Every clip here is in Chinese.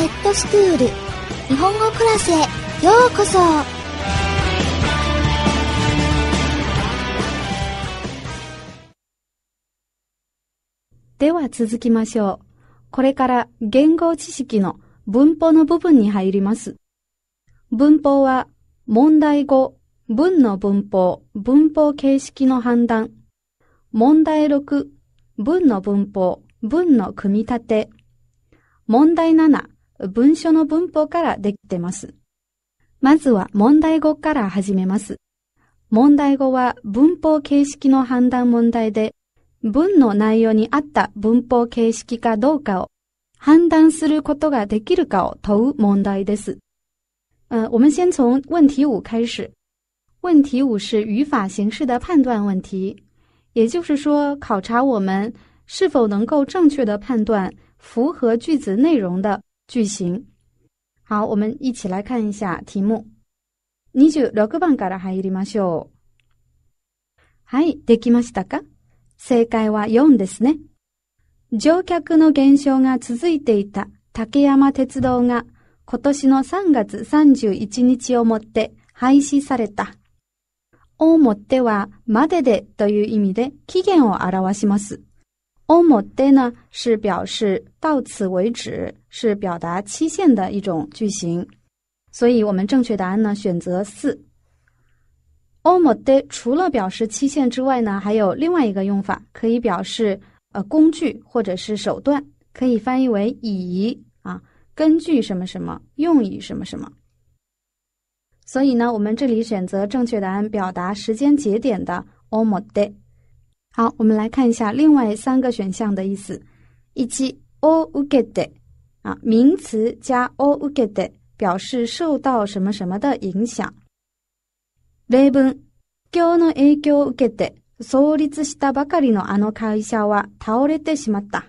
ネットスクール日本語クラスへようこそでは続きましょう。これから言語知識の文法の部分に入ります。文法は問題語、文の文法、文法形式の判断。問題6、文の文法、文の組み立て。問題7、文書の文法からできてます。まずは問題語から始めます。問題語は文法形式の判断問題で、文の内容に合った文法形式かどうかを判断することができるかを問う問題です。呃，我们先从问题五开始。问题五是语法形式的判断问题，也就是说，考察我们是否能够正确的判断符合句子内容的句型。好，我们一起来看一下题目。二十六番から入りましょう。はい、できましたか正解は4ですね。乗客の減少が続いていた竹山鉄道が今年の3月31日をもって廃止された。をもっては、まででという意味で期限を表します。をもって呢、是表示到此为止。是表达期限的一种句型，所以我们正确答案呢选择四。o m o d y 除了表示期限之外呢，还有另外一个用法，可以表示呃工具或者是手段，可以翻译为以啊根据什么什么用以什么什么。所以呢，我们这里选择正确答案，表达时间节点的 o m o d y 好，我们来看一下另外三个选项的意思，一及 o uke d y 啊，名词加 o u g e t 表示受到什么什么的影响。日本 kono ajo u g 創立したばかりのあの会社は倒れてしまった。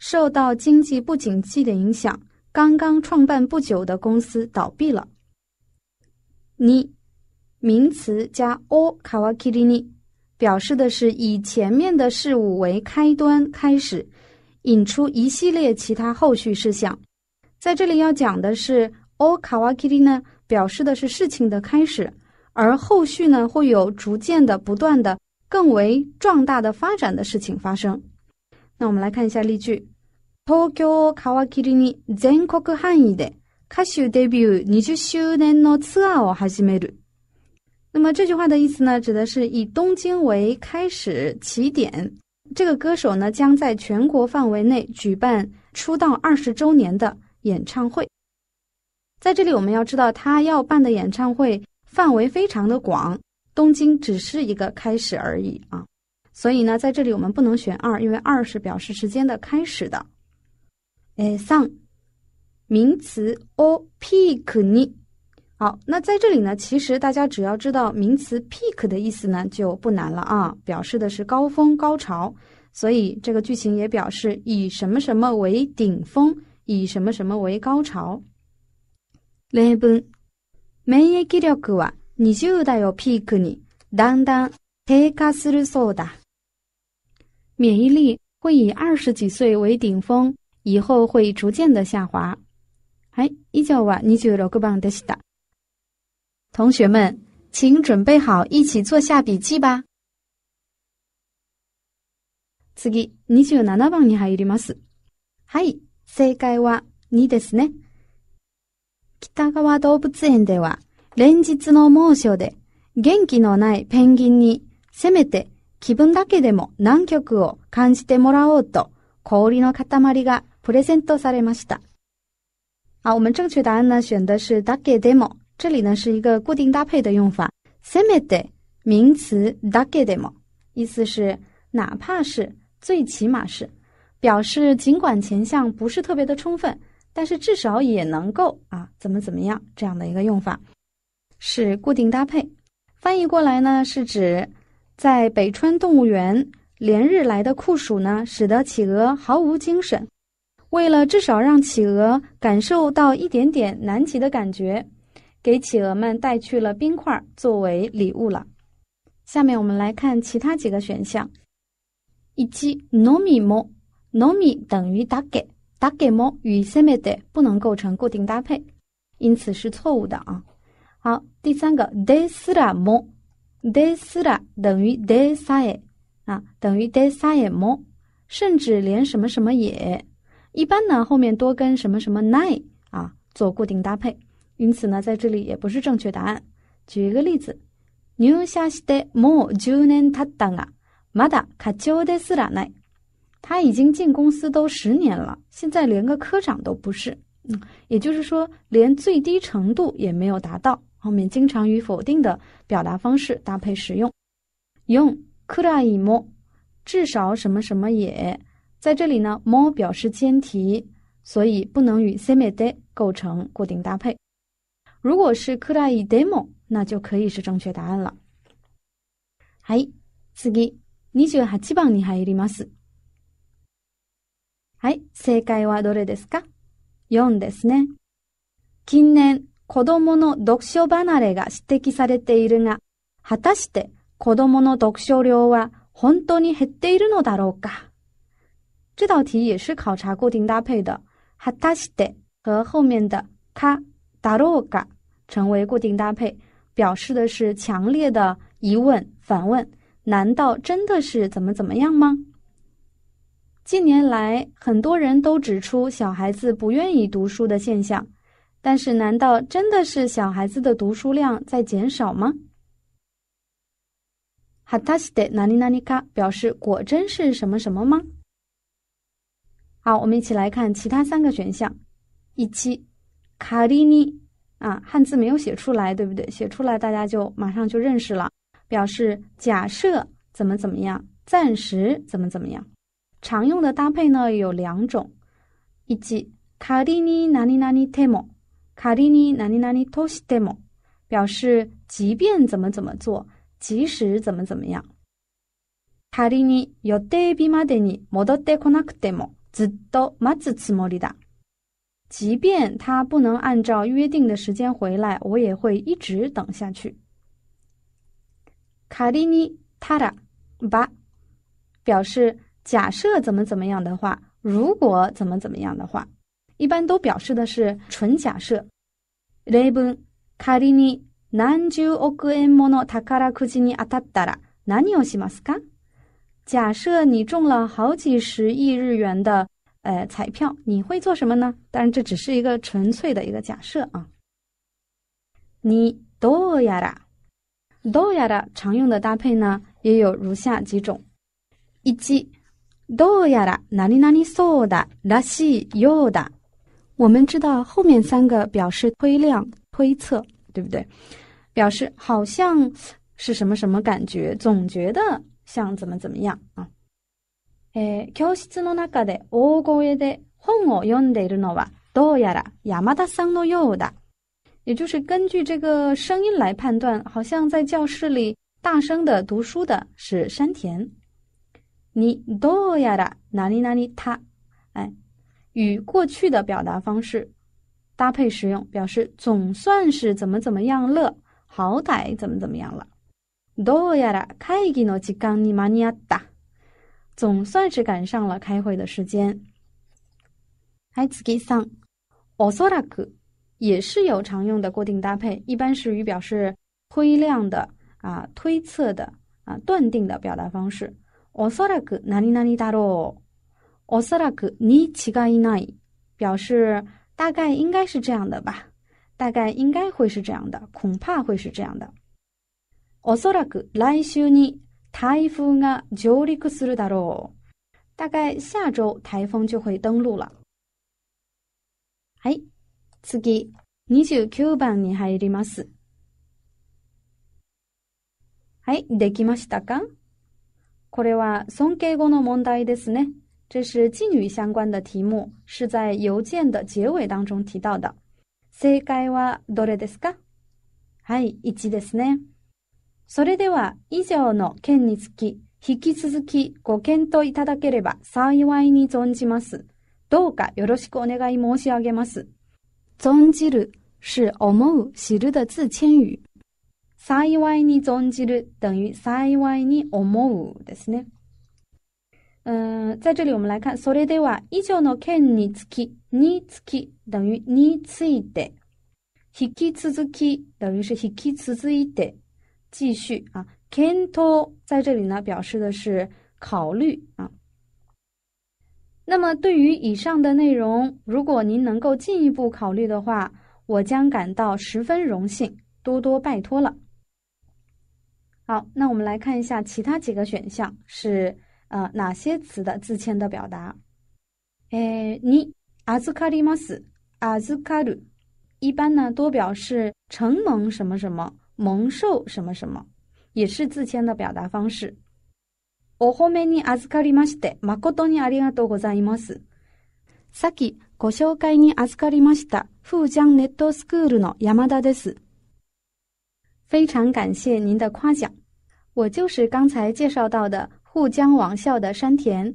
受到经济不景气的影响，刚刚创办不久的公司倒闭了。你名词加 o kawakiri ni 表示的是以前面的事物为开端开始。引出一系列其他后续事项，在这里要讲的是，o kawakiri 呢，表示的是事情的开始，而后续呢会有逐渐的、不断的、更为壮大的发展的事情发生。那我们来看一下例句：t o o o k kawakiri y e 东京 a ワキリに全国範囲で歌 debut 20周年のツアーを始める。那么这句话的意思呢，指的是以东京为开始起点。这个歌手呢，将在全国范围内举办出道二十周年的演唱会。在这里，我们要知道他要办的演唱会范围非常的广，东京只是一个开始而已啊。所以呢，在这里我们不能选二，因为二是表示时间的开始的。n 上名词 o p i c k 呢？好，那在这里呢，其实大家只要知道名词 peak 的意思呢，就不难了啊。表示的是高峰、高潮，所以这个剧情也表示以什么什么为顶峰，以什么什么为高潮。日本免疫力达到 peak 时，当当提高するそうだ。免疫力会以二十几岁为顶峰，以后会逐渐的下滑。哎，伊叫哇，你就老个帮得西哒。同学们，请准备好一起做下笔记吧。次、27番に入ります。はい、正解は2ですね。北川動物園では、連日の猛暑で元気のないペンギンに、せめて気分だけでも南極を感じてもらおうと、氷の塊がプレゼントされました。あ、我们正确答案呢，选的是 “dake d 这里呢是一个固定搭配的用法，same day 名词だけでも，意思是哪怕是最起码是，表示尽管前项不是特别的充分，但是至少也能够啊怎么怎么样这样的一个用法，是固定搭配。翻译过来呢是指在北川动物园，连日来的酷暑呢使得企鹅毫无精神，为了至少让企鹅感受到一点点南极的感觉。给企鹅们带去了冰块作为礼物了。下面我们来看其他几个选项。一及 nomi mo，nomi 等于 d 给，打给 d mo 与 seme de 不能构成固定搭配，因此是错误的啊。好，第三个 desu mo，desu 等于 desai 啊，等于 desai mo，甚至连什么什么也，一般呢后面多跟什么什么 n nine 啊做固定搭配。因此呢，在这里也不是正确答案。举一个例子，入社してもう十年経ったが、まだ課長ですらない。他已经进公司都十年了，现在连个科长都不是。嗯，也就是说，连最低程度也没有达到。后面经常与否定的表达方式搭配使用。用「」至少什么什么也在这里呢？「」表示前提，所以不能与「」构成固定搭配。如果是くらいでも，那就可以是正确答案了。はい、次、28番に入ります。はい、正解はどれですか ?4 ですね。近年、子供の読書離れが指摘されているが、果たして子供の読書量は本当に減っているのだろうか这道题也是考察固定搭配的，果たして和后面的か、だろうか。成为固定搭配，表示的是强烈的疑问反问：难道真的是怎么怎么样吗？近年来，很多人都指出小孩子不愿意读书的现象，但是难道真的是小孩子的读书量在减少吗哈 a t a s t e n 表示果真是什么什么吗？好，我们一起来看其他三个选项：一七卡里尼。啊，汉字没有写出来，对不对？写出来大家就马上就认识了。表示假设怎么怎么样，暂时怎么怎么样。常用的搭配呢有两种，以及卡里尼哪里哪里ても，卡里尼哪里哪里としても，表示即便怎么怎么做，即使怎么怎么样。卡利尼よでびまでに、戻ってこなくてもずっと待つつもりだ。即便他不能按照约定的时间回来，我也会一直等下去。卡利尼塔达巴表示假设怎么怎么样的话，如果怎么怎么样的话，一般都表示的是纯假设。例文：卡利尼，な十億円もの宝くじに当ったら、何をしますか？假设你中了好几十亿日元的。呃，彩票你会做什么呢？当然，这只是一个纯粹的一个假设啊。你どうやだ？どうや常用的搭配呢，也有如下几种：一、どうや啦，哪里哪里，そうだ、らしいよだ。我们知道后面三个表示推量、推测，对不对？表示好像是什么什么感觉，总觉得像怎么怎么样啊。教室の中で大声で本を読んでいるのはどうやら山田さんのようだ。也就是根据这个声音来判断，好像在教室里大声的读书的是山田。你どうやらなにな他，哎，与过去的表达方式搭配使用，表示总算是怎么怎么样了，好歹怎么怎么样了。どうやら会議の時間に間に合った。总算是赶上了开会的时间。爱斯基桑，オソラク也是有常用的固定搭配，一般是与表示推量的啊、推测的啊、断定的表达方式。オソラクナニナニだろ、オソラクニチガイナイ，表示大概应该是这样的吧，大概应该会是这样的，恐怕会是这样的。オソラク来週に。台風が上陸するだろう。大概下周台風就会登陆了。はい。次、29番に入ります。はい、できましたかこれは尊敬語の問題ですね。这是妓女相关的题目，是在邮件的结尾当中提到的。正解はどれですかはい、1ですね。それでは以上の件につき、引き続きご検討いただければ幸いに存じます。どうかよろしくお願い申し上げます。存じる是思う知る的自谦语。幸いに存じる等于幸いに思うですね。嗯，在这里我们来看，それでは以上の件につき、につき等于について，引き続き等于是引き続いて。继续啊，kento 在这里呢，表示的是考虑啊。那么对于以上的内容，如果您能够进一步考虑的话，我将感到十分荣幸，多多拜托了。好，那我们来看一下其他几个选项是呃哪些词的自谦的表达？诶你阿兹卡里马斯阿兹卡鲁，一般呢多表示承蒙什么什么。蒙受什么什么，也是自谦的表达方式。お褒めにに預かりりままして、誠あがとうございす。さっきご紹介に預かりました富江ネットスクールの山田です。非常感谢您的夸奖，我就是刚才介绍到的沪江网校的山田。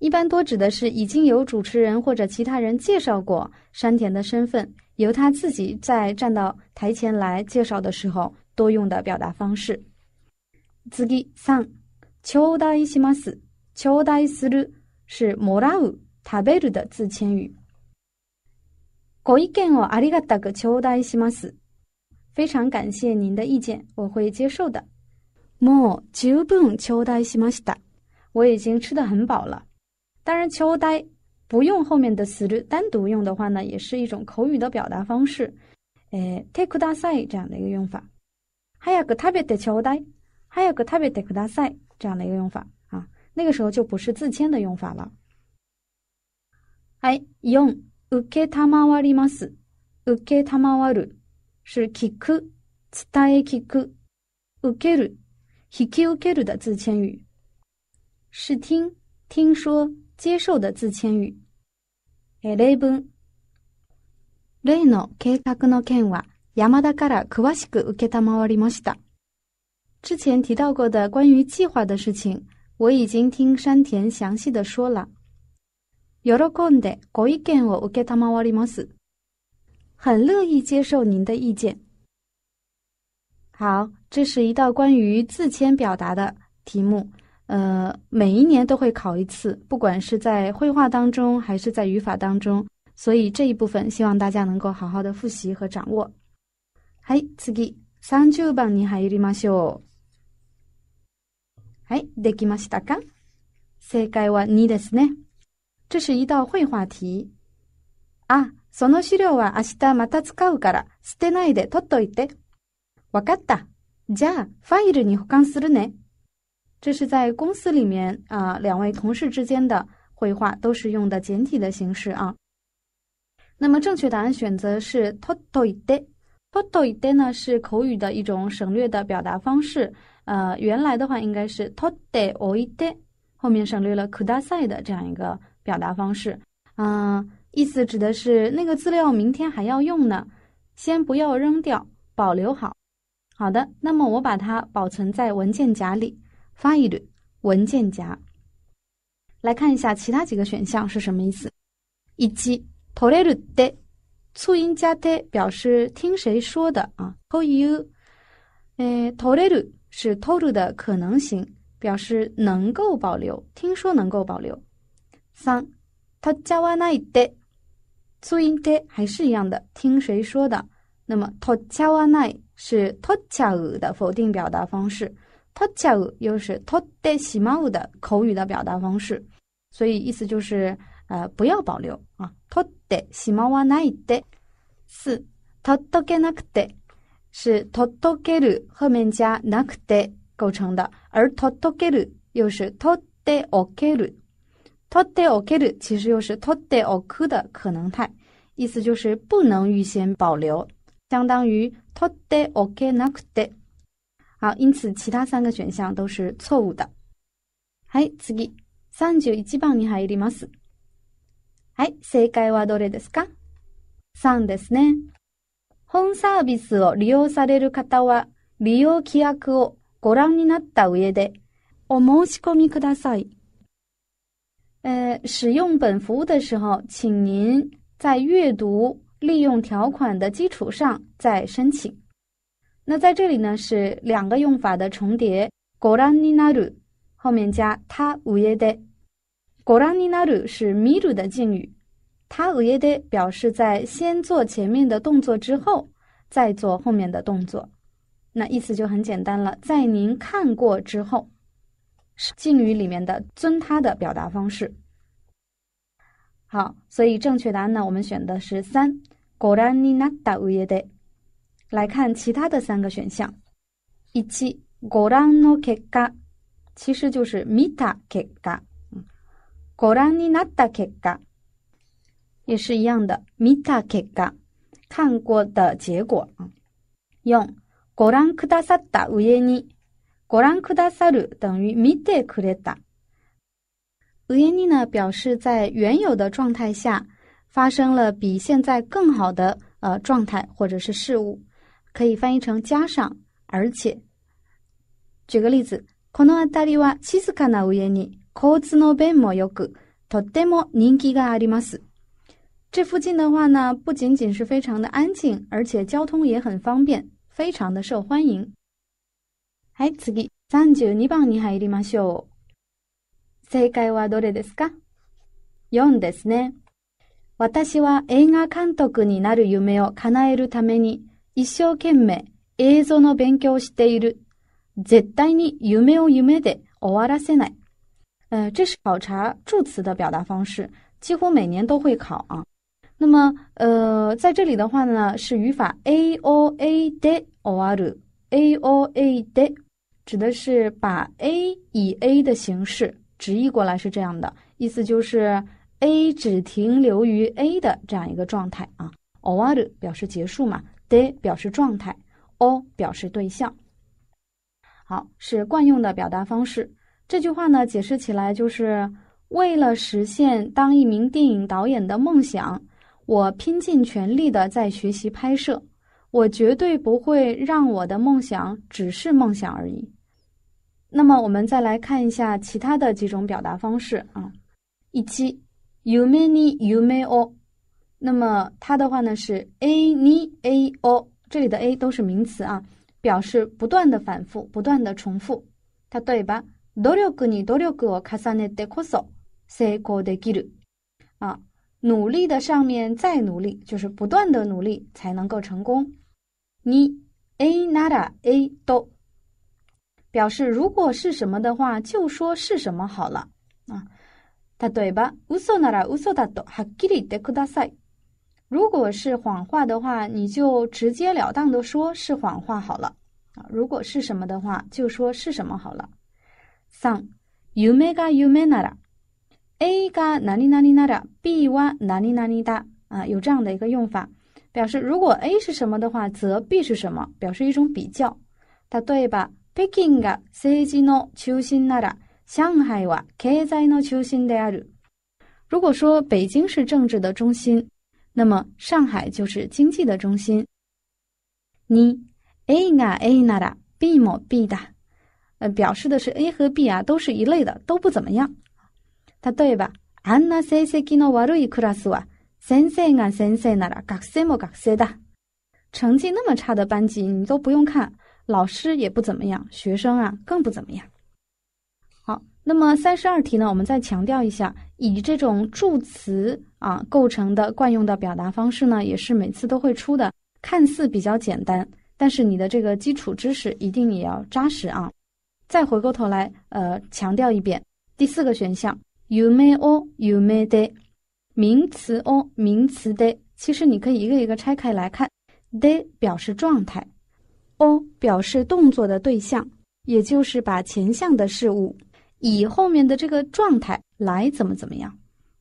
一般多指的是已经有主持人或者其他人介绍过山田的身份。由他自己在站到台前来介绍的时候，多用的表达方式。自己上、招します、招待する是もらう、食べる的自谦语。ご意見をありがたく頂戴します。非常感谢您的意见，我会接受的。もう十分頂戴しました。我已经吃得很饱了。当然，秋待。不用后面的词缀单独用的话呢，也是一种口语的表达方式，诶，t a テク大赛这样的一个用法，还有个特别的交代，还有个特别的克大赛这样的一个用法啊，那个时候就不是自谦的用法了。哎，四、受けたまわります、受けたまわる是聞く、伝え聞く、受ける、聞く受ける的自谦语，是听、听说。接受的自谦语。例文。例の計画の件は山田から詳しく受けたまわりました。之前提到过的关于计划的事情，我已经听山田详细的说了。喜んでご意見を受けたまわります。很乐意接受您的意见。好，这是一道关于自谦表达的题目。呃，每一年都会考一次，不管是在绘画当中还是在语法当中，所以这一部分希望大家能够好好的复习和掌握。はい、次、三十番に入りましょう。はい、できましたか？正解は2ですね。这是一道绘画题。あ、その資料は明日また使うから捨てないで取っといて。わかった。じゃあ、ファイルに保管するね。这是在公司里面啊，两位同事之间的绘画都是用的简体的形式啊。那么正确答案选择是 t o t o e i d e t o t o e i de 呢是口语的一种省略的表达方式。呃，原来的话应该是 t o t e i o i d e 后面省略了 kudasai 的这样一个表达方式。嗯，意思指的是那个资料明天还要用呢，先不要扔掉，保留好。好的，那么我把它保存在文件夹里。翻译的文件夹，来看一下其他几个选项是什么意思。一 t o れる d o d 促音加 d 表示听谁说的啊？tou you，诶 t o r 是偷 o 的可能性，表示能够保留，听说能够保留。三 t a c h a w a n de，促音 de 还是一样的，听谁说的？那么 t a c h a n 是 t a a 的否定表达方式。脱掉又是脱得洗毛的口语的表达方式，所以意思就是呃不要保留啊。脱得洗毛哇那一的四脱脱给那克的，是脱脱给的后面加那克的构成的，而脱脱给的又是脱得 OK 的，脱得 OK 的其实又是脱得 OK 的可能态，意思就是不能预先保留，相当于脱得 OK 那克的。好，因此其他三个选项都是错误的。はい、次。31番に入ります。はい、正解はどれですか ?3 ですね。本サービスを利用される方は、利用規約をご覧になった上で、お申し込みください。呃，使用本服务的时候，请您在阅读利用条款的基础上再申请。那在这里呢是两个用法的重叠，goraninaru 后面加他 a u e d g o r a n i n a r u 是見る的敬语他 a u e d 表示在先做前面的动作之后再做后面的动作，那意思就很简单了，在您看过之后，敬语里面的尊他的表达方式。好，所以正确答案呢我们选的是三，goraninata u e d 来看其他的三个选项，一七ご覧の結果”其实就是“見た結果”，“ご覧になった結果”也是一样的“見た結果”。看过的结果，用“ご覧くださった上に”、“ご覧くださる”等于“見てくれた”。上に呢表示在原有的状态下发生了比现在更好的呃状态或者是事物。可以翻译成加上而且。举个例子，この辺りは静かな上に交通の便も良く、とっても人気があります。这附近的话呢，不仅仅是非常的安静，而且交通也很方便，非常的受欢迎。はい、次、三十二番に入りましょう。正解はどれですか？?4 ですね。私は映画監督になる夢を叶えるために。一生懸命、映像の勉強をしている。絶対に夢を夢で終わらせない。这是考察助词的表达方式，几乎每年都会考啊。那么，呃，在这里的话呢，是语法 a o a de o a r a o a de 指的是把 a 以 a 的形式直译过来是这样的意思，就是 a 只停留于 a 的这样一个状态啊。o a r 表示结束嘛。C 表示状态，O 表示对象。好，是惯用的表达方式。这句话呢，解释起来就是为了实现当一名电影导演的梦想，我拼尽全力的在学习拍摄，我绝对不会让我的梦想只是梦想而已。那么，我们再来看一下其他的几种表达方式啊。一，夢に夢を。那么它的话呢是 a ni a o，这里的 a 都是名词啊，表示不断的反复、不断的重复。它对吧？努力给努力给我，卡桑的 de koso s e i o d i r 啊，努力的上面再努力，就是不断的努力才能够成功。ni a nada a do 表示如果是什么的话，就说是什么好了啊。它对吧？乌索纳拉乌索达多哈基里 de k u d a s a 如果是谎话的话，你就直截了当的说是谎话好了。啊，如果是什么的话，就说是什么好了。三，夢が夢なら、A が何々なら、B は何々だ。啊，有这样的一个用法，表示如果 A 是什么的话，则 B 是什么，表示一种比较。答对吧？北京が政治の中心なら、上海は経済の中心である。如果说北京是政治的中心。那么上海就是经济的中心。你 A 那 A 那的，b 么 b 的，呃，表示的是 a 和 b 啊，都是一类的，都不怎么样。它对吧？安那成绩呢？悪いクラスは先生が先生なら学生も学生だ。成绩那么差的班级，你都不用看，老师也不怎么样，学生啊更不怎么样。那么三十二题呢？我们再强调一下，以这种助词啊构成的惯用的表达方式呢，也是每次都会出的。看似比较简单，但是你的这个基础知识一定也要扎实啊！再回过头来，呃，强调一遍，第四个选项，you m a y e or you made，名词 or 名词的，其实你可以一个一个拆开来看，的表示状态，or 表示动作的对象，也就是把前项的事物。以后面的这个状态来怎么怎么样？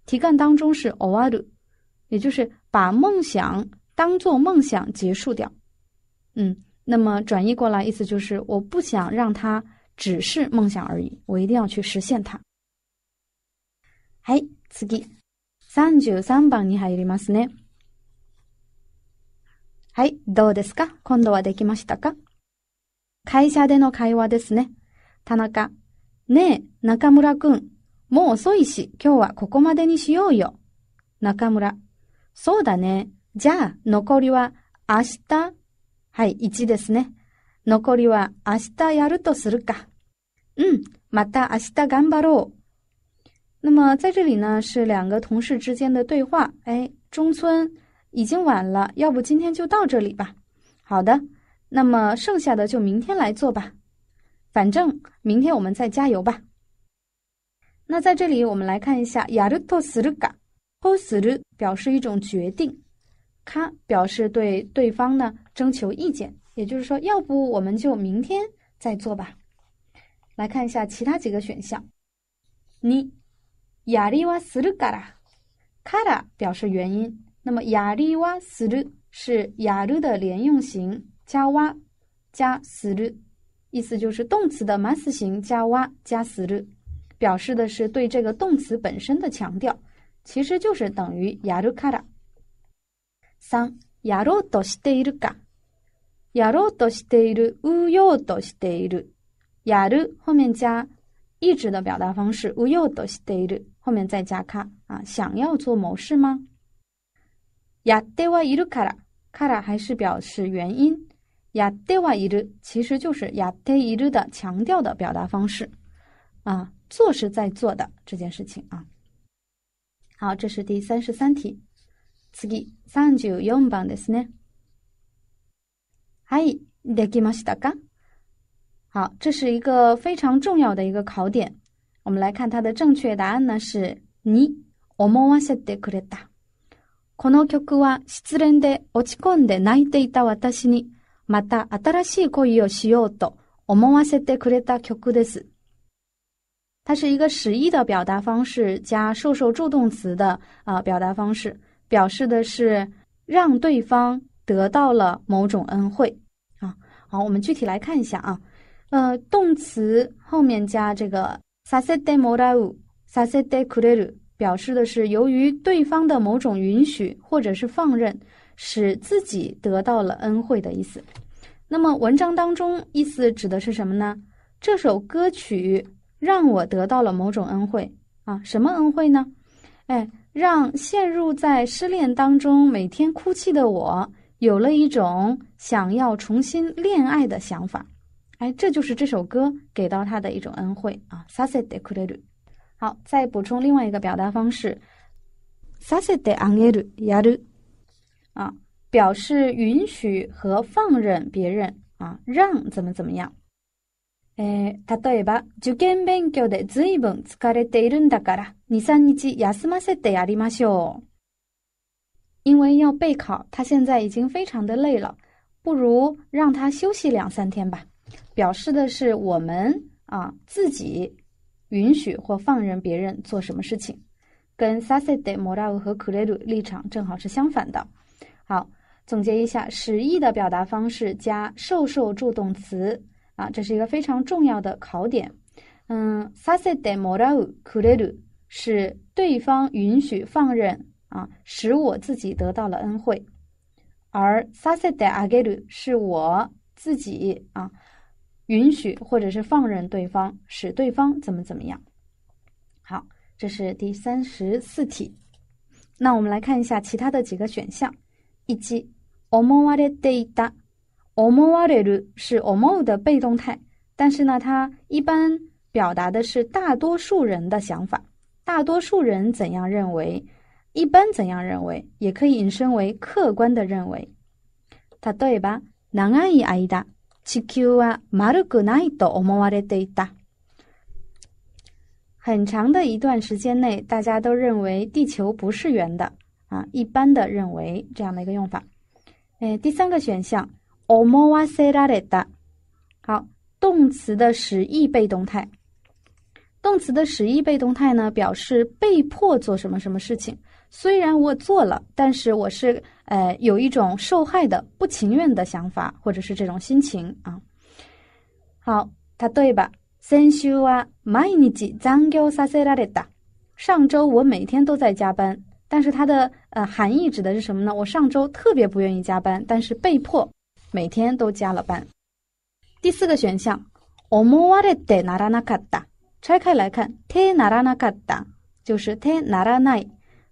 题干当中是 o v e r 也就是把梦想当做梦想结束掉。嗯，那么转译过来意思就是我不想让它只是梦想而已，我一定要去实现它。はい、次、三十三番に入りますね。はい、どうですか？今度はできましたか？会社での会話ですね。田中。ねえ、中村くん。もう遅いし、今日はここまでにしようよ。中村。そうだね。じゃあ、残りは明日。はい、1ですね。残りは明日やるとするか。うん、また明日頑張ろう。那么在这里呢，是两个同事之间的对话。哎，中村，已经晚了，要不今天就到这里吧。好的，那么剩下的就明天来做吧。反正明天我们再加油吧。那在这里我们来看一下，ヤルトスルガ、トスル表示一种决定，卡表示对对方呢征求意见，也就是说，要不我们就明天再做吧。来看一下其他几个选项，你ヤリワスルガラ、卡ラ表示原因，那么ヤリワスル是ヤル的连用型，加哇加スル。意思就是动词的 must 形加哇加死日，表示的是对这个动词本身的强调，其实就是等于やるから。三、やろうとしているか。やろうとしている、うようとしている。やる后面加意指的表达方式，うようとしている后面再加か啊，想要做某事吗？やってはいるから，から还是表示原因。やで瓦一る其实就是やで一る的强调的表达方式，啊，做是在做的这件事情啊。好，这是第三十三题。次ぎ三十四番ですね。はい、できましたか？好，这是一个非常重要的一个考点。我们来看它的正确答案呢是你。おもわせてくれた。この曲は失恋で落ち込んで泣いていた私に。嘛哒，新しい声をしようと、思いはせてくれた曲です。它是一个使意的表达方式，加受受助动词的啊表达方式，表示的是让对方得到了某种恩惠啊。好，我们具体来看一下啊，呃，动词后面加这个させてもらおう、させてくれる，表示的是由于对方的某种允许或者是放任，使自己得到了恩惠的意思。那么文章当中意思指的是什么呢？这首歌曲让我得到了某种恩惠啊，什么恩惠呢？哎，让陷入在失恋当中、每天哭泣的我，有了一种想要重新恋爱的想法。哎，这就是这首歌给到他的一种恩惠啊。させて r e る。好，再补充另外一个表达方式，させてあげる、やる。啊。表示允许和放任别人啊，让怎么怎么样？诶、他对吧？就根本就得自己本自个儿得一顿打疙瘩。你三日积雅思马赛得阿里马秀，因为要备考，他现在已经非常的累了，不如让他休息两三天吧。表示的是我们啊自己允许或放任别人做什么事情，跟 s a t 萨塞德莫拉乌和克雷鲁立场正好是相反的。好。总结一下使意的表达方式加受受助动词啊，这是一个非常重要的考点。嗯 s a s e d e morau k u r e l u 是对方允许放任啊，使我自己得到了恩惠；而 s a s e d e agelu 是我自己啊允许或者是放任对方，使对方怎么怎么样。好，这是第三十四题。那我们来看一下其他的几个选项。一及。オモ d a デ a o m モワレル是思う的被动态，但是呢，它一般表达的是大多数人的想法，大多数人怎样认为，一般怎样认为，也可以引申为客观的认为，他对吧？南アイアイだ、地球はマルクナイトオモワ d a イ a 很长的一段时间内，大家都认为地球不是圆的啊，一般的认为这样的一个用法。哎，第三个选项 o m o w a s e r a d e d 好，动词的使役被动态。动词的使役被动态呢，表示被迫做什么什么事情。虽然我做了，但是我是呃有一种受害的、不情愿的想法或者是这种心情啊。好，他对吧？先週は毎日残業させられた。上周我每天都在加班。但是它的呃含义指的是什么呢？我上周特别不愿意加班，但是被迫每天都加了班。第四个选项，omuwa de na na kata，拆开来看，te na na kata 就是 te na na，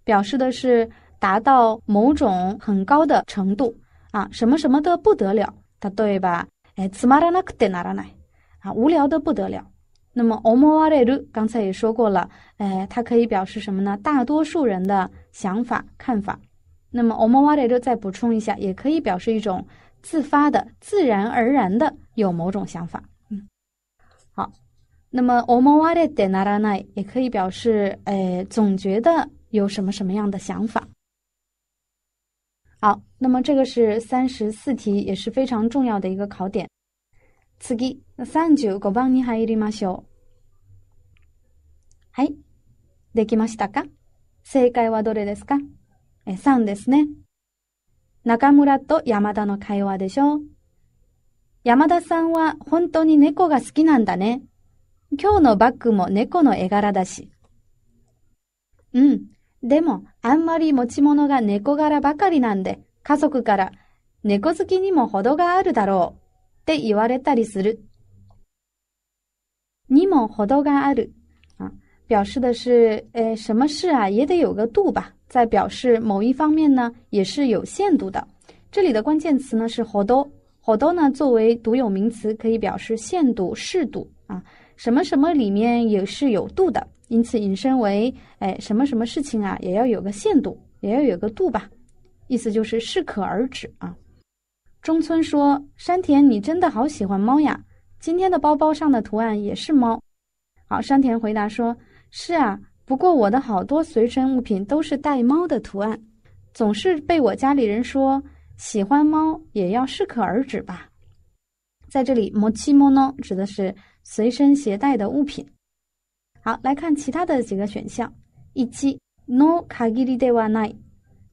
表示的是达到某种很高的程度啊，什么什么的不得了，它对吧？哎，tsmarana k a na na，啊，无聊的不得了。那么 o m o w a r e u 刚才也说过了，哎，它可以表示什么呢？大多数人的想法、看法。那么 o m o w a r e u 再补充一下，也可以表示一种自发的、自然而然的有某种想法。嗯，好。那么 o m o w a r e denarai 也可以表示，哎，总觉得有什么什么样的想法。好，那么这个是三十四题，也是非常重要的一个考点。次第。35番に入りましょう。はい。できましたか正解はどれですかえ ?3 ですね。中村と山田の会話でしょ山田さんは本当に猫が好きなんだね。今日のバッグも猫の絵柄だし。うん。でも、あんまり持ち物が猫柄ばかりなんで、家族から、猫好きにも程があるだろうって言われたりする尼某何多干阿度啊，表示的是，哎，什么事啊，也得有个度吧。在表示某一方面呢，也是有限度的。这里的关键词呢是活多，活多呢作为独有名词，可以表示限度、适度啊。什么什么里面也是有度的，因此引申为，哎，什么什么事情啊，也要有个限度，也要有个度吧。意思就是适可而止啊。中村说：“山田，你真的好喜欢猫呀。”今天的包包上的图案也是猫。好，山田回答说：“是啊，不过我的好多随身物品都是带猫的图案，总是被我家里人说喜欢猫也要适可而止吧。”在这里，モチモノ指的是随身携带的物品。好，来看其他的几个选项。一七、no カギリデワナイ，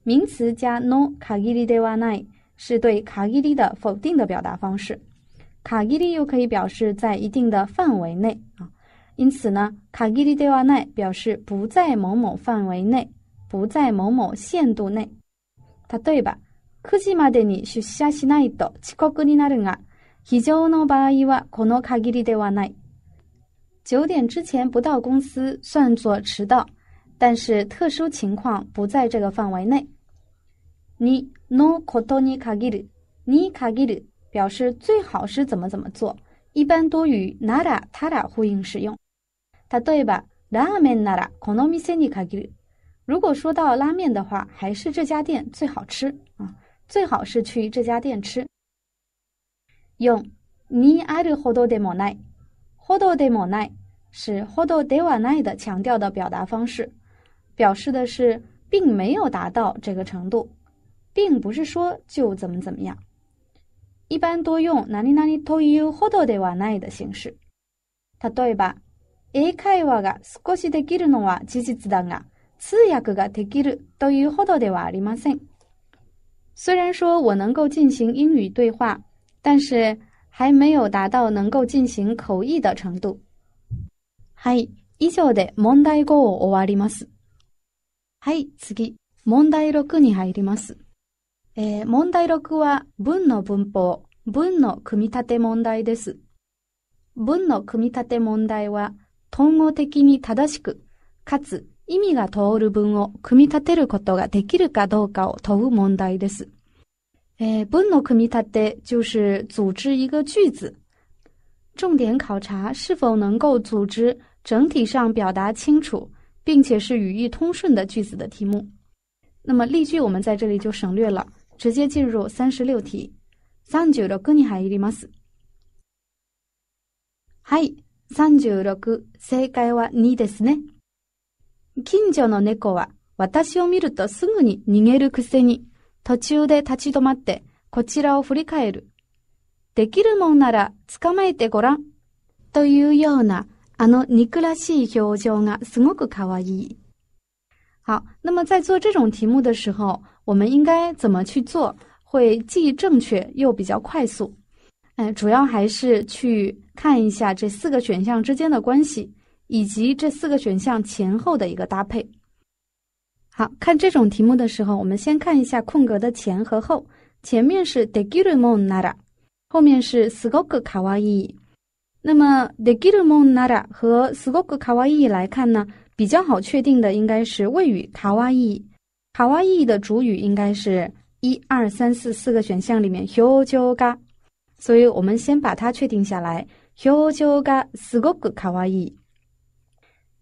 名词加 no カギリデワナイ是对カギリ的否定的表达方式。卡ギ里又可以表示在一定的范围内啊，因此呢，カギリでわな表示不在某某范围内，不在某某限度内。例えば、九時までに出社しないと遅刻になるが、非常の場合はこのカギでわない。九点之前不到公司算作迟到，但是特殊情况不在这个范围内。にのことに限る、に限る。表示最好是怎么怎么做，一般多与 nara tara 呼应使用。たといえばラーメンなら、このお店にかける。如果说到拉面的话，还是这家店最好吃啊！最好是去这家店吃。用にあるほどでもない、ほどでもない、是ほどでわない的强调的表达方式，表示的是并没有达到这个程度，并不是说就怎么怎么样。一般多用何々というほどではないで形式。例えば、英会話が少しできるのは事実だが、通訳ができるというほどではありません。虽然说我能够进行英语对话，但是还没有达到能够进行口译的程度。はい、以上で問題5を終わります。はい、次、問題6に入ります。えー、問題6は文の文法、文の組み立て問題です。文の組み立て問題は、統合的に正しく、かつ意味が通る文を組み立てることができるかどうかを問う問題です。えー、文の組み立て就是组织一个句子，重点考察是否能够组织整体上表达清楚，并且是语义通顺的句子的题目。那么例句我们在这里就省略了。直接进入三十六题。三十六に入ります。はい。36。正解は2ですね。近所の猫は私を見るとすぐに逃げるくせに途中で立ち止まってこちらを振り返る。できるもんなら捕まえてごらん。というようなあの憎らしい表情がすごく可愛い。好，那么在做这种题目的时候，我们应该怎么去做会既正确又比较快速？哎，主要还是去看一下这四个选项之间的关系，以及这四个选项前后的一个搭配。好看这种题目的时候，我们先看一下空格的前和后。前面是 de giri mon n a r a 后面是 s k g o k u kawaii。那么 de giri mon n a r a 和 s k g o k u kawaii 来看呢，比较好确定的应该是谓语 kawaii。卡哇伊的主语应该是一二三四四个选项里面，丘 ga，所以我们先把它确定下来，丘丘嘎，四个卡哇伊。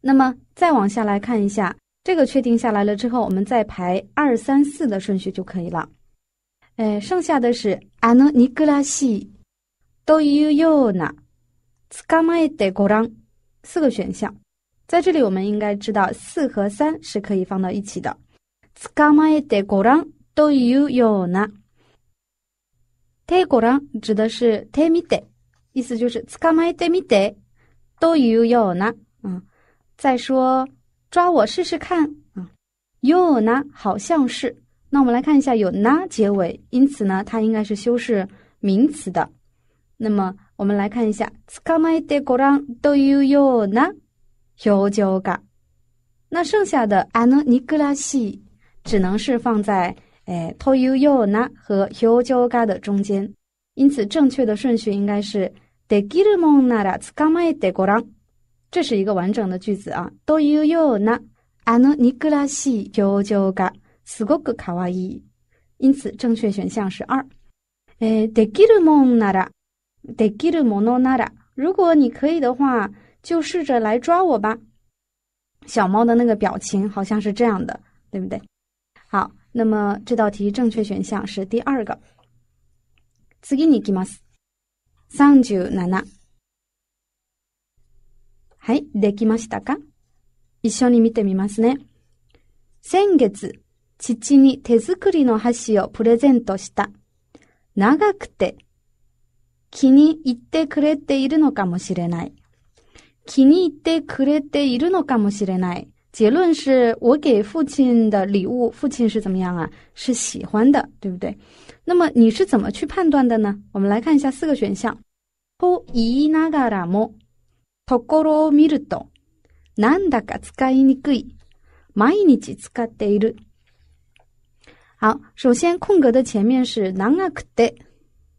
那么再往下来看一下，这个确定下来了之后，我们再排二三四的顺序就可以了。哎，剩下的是阿诺尼格拉西，多伊尤纳，斯卡迈德古章，四个选项。在这里，我们应该知道四和三是可以放到一起的。つかまえてご覧というような、てご覧指的是てみて，意思就是つかまえてみて、というような。嗯，再说抓我试试看。嗯，ような好像是。那我们来看一下有な结尾，因此呢，它应该是修饰名词的。那么我们来看一下つかまえてご覧というような表情が、那剩下的あのニクラシー。只能是放在诶，トヨヨ a 和ヒョウ o ga 的中间，因此正确的顺序应该是デキルモナラつかまえてごらん。这是一个完整的句子啊。トヨヨナあのニクラシ表情がすごく可愛 i 因此正确选项是二。诶，デキルモナラ、デキルモ a ナ a 如果你可以的话，就试着来抓我吧。小猫的那个表情好像是这样的，对不对？那么这道题正确选项是第二个。次に行きます。37。はい、できましたか一緒に見てみますね。先月、父に手作りの箸をプレゼントした。長くて気に入ってくれているのかもしれない。気に入ってくれているのかもしれない。结论是我给父亲的礼物，父亲是怎么样啊？是喜欢的，对不对？那么你是怎么去判断的呢？我们来看一下四个选项。好，首先空格的前面是难阿克的，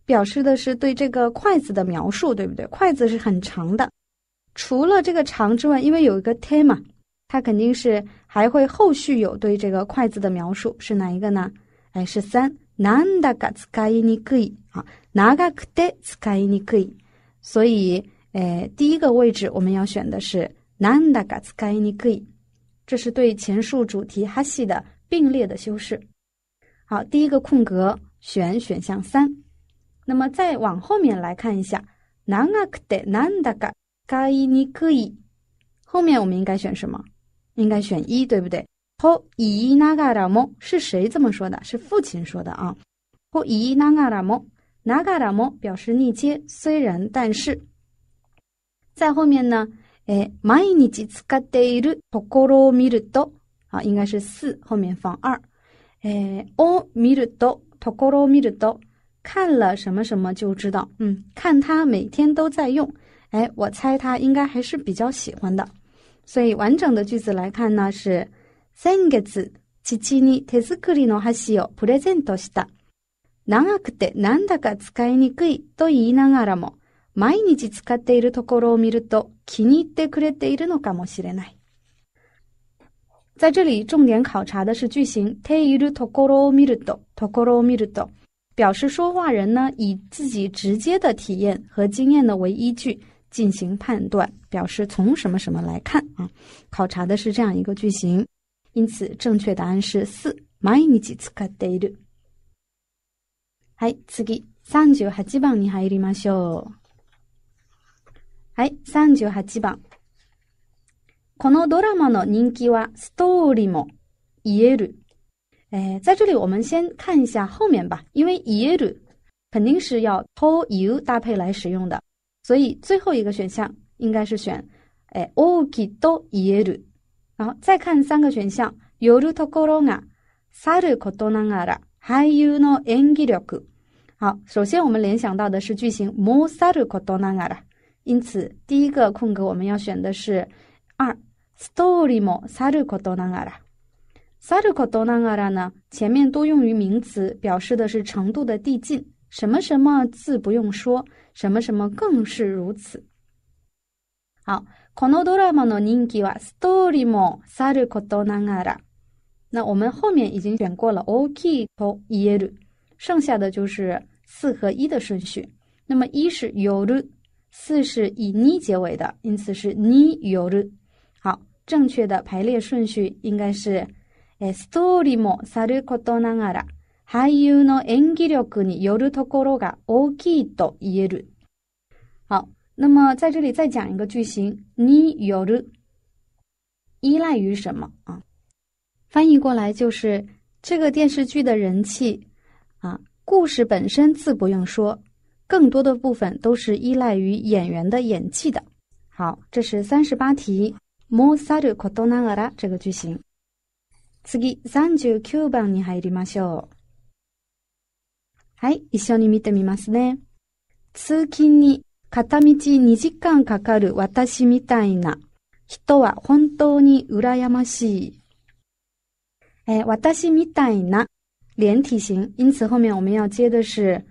表示的是对这个筷子的描述，对不对？筷子是很长的，除了这个长之外，因为有一个 t 嘛。它肯定是还会后续有对这个筷子的描述，是哪一个呢？哎，是三。难达嘎子嘎伊尼可以啊，难嘎克德嘎伊尼可以。所以，哎，第一个位置我们要选的是难达嘎子嘎伊尼可以，这是对前述主题哈西的并列的修饰。好，第一个空格选选项三。那么再往后面来看一下，难嘎克德难达嘎嘎伊尼可以，后面我们应该选什么？应该选一对不对？后伊那嘎拉么是谁这么说的？是父亲说的啊。后伊那嘎拉么，那嘎拉么表示逆接，虽然但是，在后面呢？哎，毎日使っているところを見ると，啊，应该是四后面放二。哎，を見るとところを見ると，看了什么什么就知道。嗯，看他每天都在用，哎，我猜他应该还是比较喜欢的。所以完整的句子来看呢是先月父に手作りの箸をプレゼントした。長くてなんだか使いにくいと言いながらも、毎日使っているところを見ると気に入ってくれているのかもしれない。在这里重点考察的是句型“ているところを見ると”，ところを見ると表示说话人呢以自己直接的体验和经验呢为依据，进行判断，表示从什么什么来看啊？考察的是这样一个句型，因此正确答案是四。はい、次、三十番に入りましょう。はい、三8番。このドラマの人気はストーリーも言える。哎，在这里我们先看一下后面吧，因为言える肯定是要 t o you 搭配来使用的。所以最后一个选项应该是选哎，オキドイエル。然后再看三个选项、ユルトコロア、サルコドナガラ、还有のエネル好，首先我们联想到的是句型モサルコドナガラ。因此，第一个空格我们要选的是二、ストーリモサルコドナガラ。サルコドナガラ呢，前面多用于名词，表示的是程度的递进。什么什么字不用说，什么什么更是如此。好，那我们后面已经选过了，OK，剩下的就是四和一的顺序。那么一是 u，四是以 ni 结尾的，因此是 ni u。好，正确的排列顺序应该是 story mo saru kotonagara。还有呢，演技力你有るところが大きいと言える。好，那么在这里再讲一个句型，你有る依赖于什么啊？翻译过来就是这个电视剧的人气啊，故事本身自不用说，更多的部分都是依赖于演员的演技的。好，这是三十八题，もうさることながら这个句型。次ぎ三十九番に入りましょう。はい、一緒に見てみますね。通勤に片道2時間かかる私みたいな人は本当に羨ましい。え私みたいな連体型，因此后面我们要接的是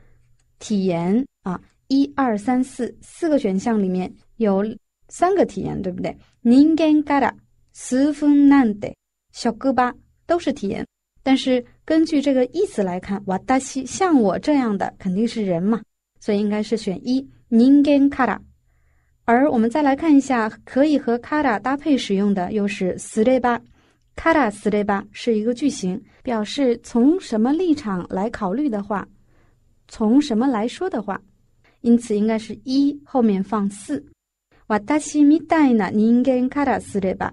体言啊。一二4。4四个选项里面有三个体验，对不对？人間から数分なんて、職場都是体验，但是根据这个意思来看，瓦达西像我这样的肯定是人嘛，所以应该是选一。人跟卡拉。而我们再来看一下，可以和卡拉搭配使用的又是四对吧？卡拉四对吧？是一个句型，表示从什么立场来考虑的话，从什么来说的话，因此应该是一后面放四。瓦达西米代呢，人跟卡达四对吧？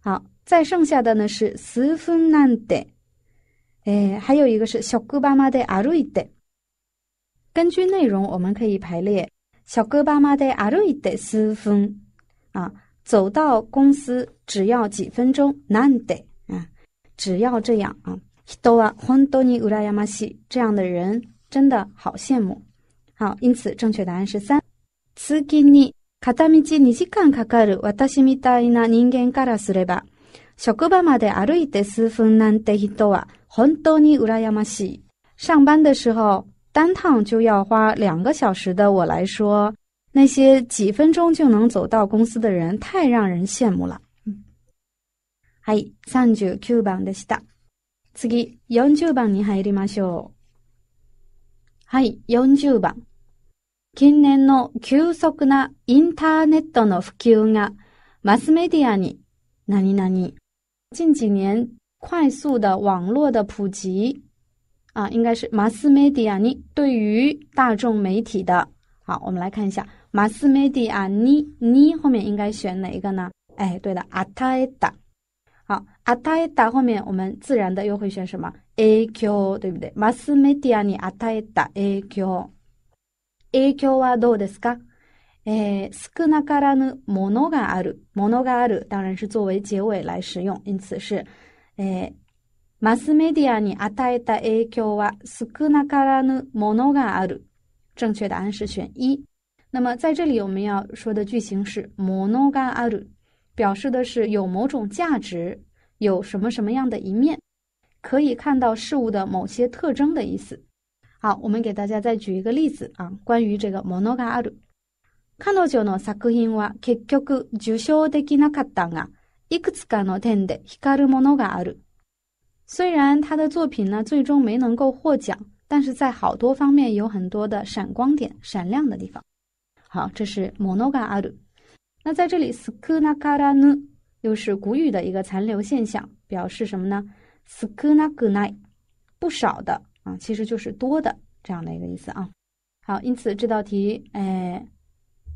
好，再剩下的呢是四分难的。哎，还有一个是小哥爸妈的，啊，路的。根据内容，我们可以排列小哥爸妈的，啊，路的，数分啊，走到公司只要几分钟，难得啊，只要这样啊，多啊，很多尼乌拉亚马西，这样的人真的好羡慕。好，因此正确答案是三。次给你卡达米基尼基干卡盖鲁，い他人原卡拉すれば，職場まで歩いて数分なんて人は。本当上班的时候，单趟就要花两个小时的我来说，那些几分钟就能走到公司的人，太让人羡慕了。はい、九番でした。次ぎ、四番に入りましょう。はい、四十番。近年の急速なインターネットの普及がマスメディアに何々。近几年快速的网络的普及啊，应该是 mass media 呢？对于大众媒体的，好，我们来看一下 mass media 啊，你你后面应该选哪一个呢？哎，对的 a t a d a 好，atada 后面我们自然的又会选什么？影响，对不对？mass media 呢？atada 影响，影响はどうですか？え、すくなからぬものがあるものがある，当然是作为结尾来使用，因此是。え、マスメディアに与えた影響は少なからぬものがある。正确答案是选一。那么在这里我们要说的句型是モノガある，表示的是有某种价值，有什么什么样的一面，可以看到事物的某些特征的意思。好，我们给大家再举一个例子啊，关于这个モノガある。看到この作品は結局受賞できなかったが。いくつかの点で光るものがある。虽然他的作品呢最终没能够获奖，但是在好多方面有很多的闪光点、闪亮的地方。好，这是莫诺がある。那在这里スクナカラヌ又是古语的一个残留现象，表示什么呢？斯科纳格奈不少的啊，其实就是多的这样的一个意思啊。好，因此这道题，哎，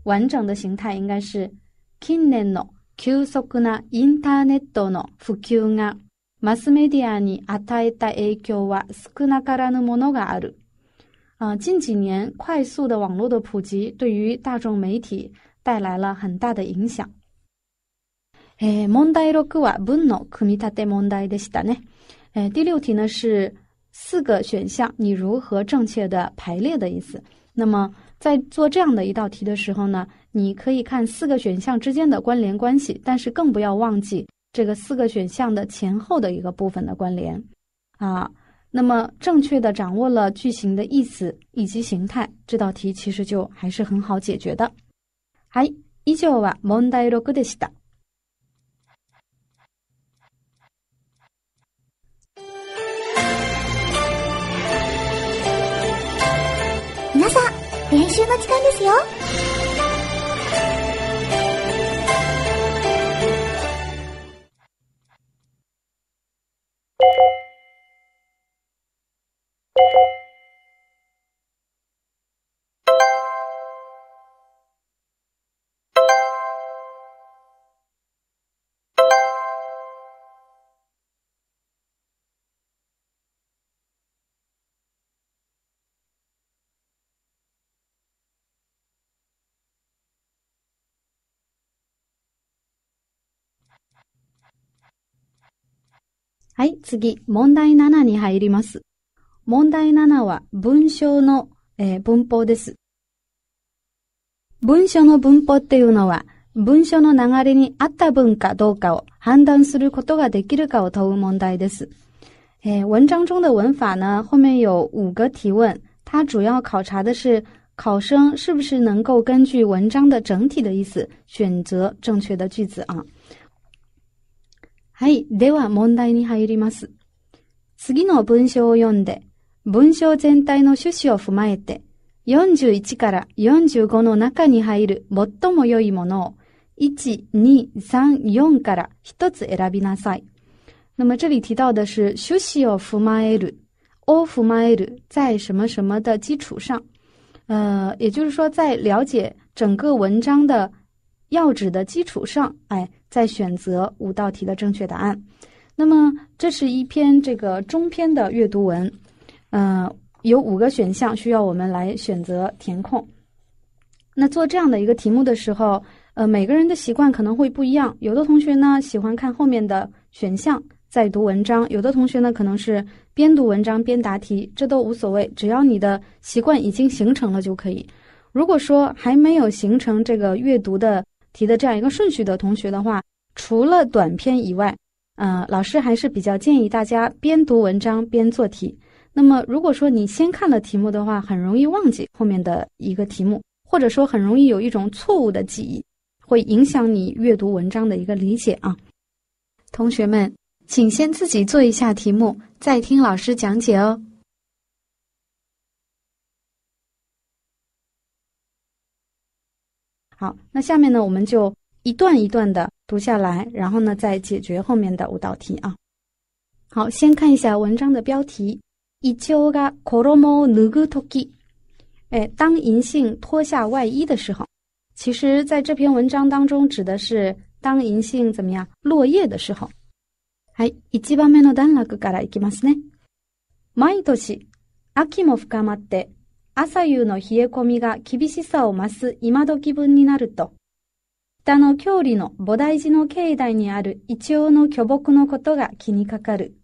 完整的形态应该是 k i n a n o 急速なインターネットの普及がマスメディアに与えた影響は少なからぬものがある。呃，近几年快速的网络的普及对于大众媒体带来了很大的影響。えー、問題6は文の組み立て問題でしたね。えー、第6题呢是四个选项你如何正确的排列的意思。那么在做这样的一道题的时候呢，你可以看四个选项之间的关联关系，但是更不要忘记这个四个选项的前后的一个部分的关联啊。那么正确的掌握了句型的意思以及形态，这道题其实就还是很好解决的。还、以上は問題六でした。皆さん、練習の時間ですよ。はい、次、問題7に入ります。問題7は文章の、えー、文法です。文章の文法っていうのは、文章の流れに合った文かどうかを判断することができるかを問う問題です。えー、文章中の文法呢、後面有5个提问，它主要考察的是考生是不是能够根据文章的整体的意思选择正确的句子啊。はい。では問題に入ります。次の文章を読んで、文章全体の趣旨を踏まえて、41から45の中に入る最も良いものを、1、2、3、4から1つ選びなさい。那么这里提到的是趣旨を踏まえる、を踏まえる在什么什么的基础上，呃，也就是说在了解整个文章的要旨的基础上，哎，再选择五道题的正确答案。那么，这是一篇这个中篇的阅读文，嗯，有五个选项需要我们来选择填空。那做这样的一个题目的时候，呃，每个人的习惯可能会不一样。有的同学呢喜欢看后面的选项再读文章，有的同学呢可能是边读文章边答题，这都无所谓，只要你的习惯已经形成了就可以。如果说还没有形成这个阅读的。提的这样一个顺序的同学的话，除了短篇以外，呃，老师还是比较建议大家边读文章边做题。那么，如果说你先看了题目的话，很容易忘记后面的一个题目，或者说很容易有一种错误的记忆，会影响你阅读文章的一个理解啊。同学们，请先自己做一下题目，再听老师讲解哦。好，那下面呢，我们就一段一段的读下来，然后呢，再解决后面的五道题啊。好，先看一下文章的标题。哎，当银杏脱下外衣的时候，其实在这篇文章当中，指的是当银杏怎么样落叶的时候。哎，一番目の丹楽が来きますね。毎年、秋も深まって。朝夕の冷え込みが厳しさを増す今時分になると、北の郷里の菩提寺の境内にある一応の巨木のことが気にかかる。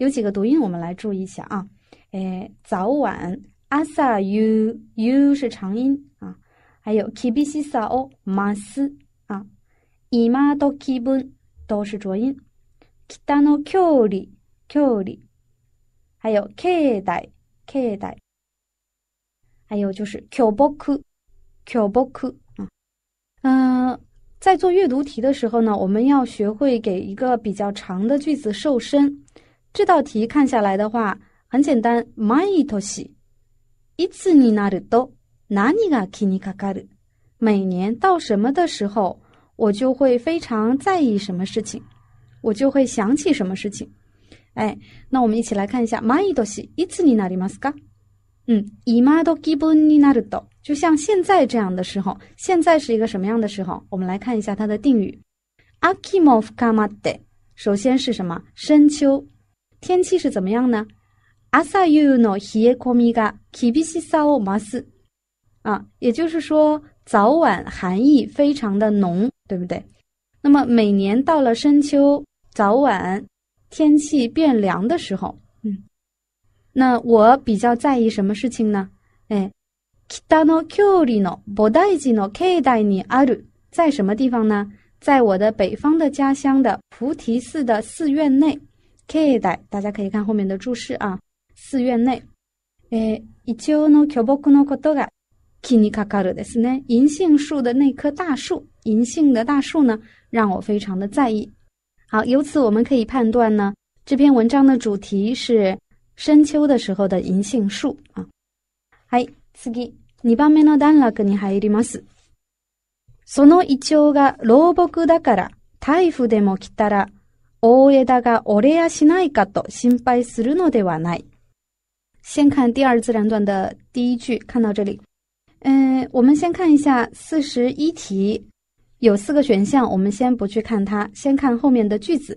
有几个读音我们来注意一下啊。え早晚、朝夕、夕是长音啊。还有、厳しさを増す啊。今時分都是浊音。北の郷里、郷里。还有、境内、境内。还有就是 kiboku，kiboku 啊，嗯，在做阅读题的时候呢，我们要学会给一个比较长的句子瘦身。这道题看下来的话很简单，my t o s h i i t s u n i n a r do，nani ga kini k a k a r u 每年到什么的时候，我就会非常在意什么事情，我就会想起什么事情。哎，那我们一起来看一下 my toshi，itsuninari m a s k a 嗯，いまどきぶになるど，就像现在这样的时候，现在是一个什么样的时候？我们来看一下它的定语，秋末かまって，首先是什么？深秋，天气是怎么样呢？朝夕のひえこみが厳しいさおまし，啊，也就是说早晚寒意非常的浓，对不对？那么每年到了深秋，早晚天气变凉的时候。那我比较在意什么事情呢？哎，きたの距離の菩提寺の境内にある在什么地方呢？在我的北方的家乡的菩提寺的寺院内。境内大家可以看后面的注释啊，寺院内。哎，一丁の巨木のこどが金にかかるですね。银杏树的那棵大树，银杏的大树呢，让我非常的在意。好，由此我们可以判断呢，这篇文章的主题是。深秋的时候的银杏树啊，はい、次二番目の段落に入ります。その一兆が老木だから、台風でも来たら大枝が折れやしないかと心配するのではない。先看第二自然段的第一句，看到这里，嗯，我们先看一下四十一题，有四个选项，我们先不去看它，先看后面的句子。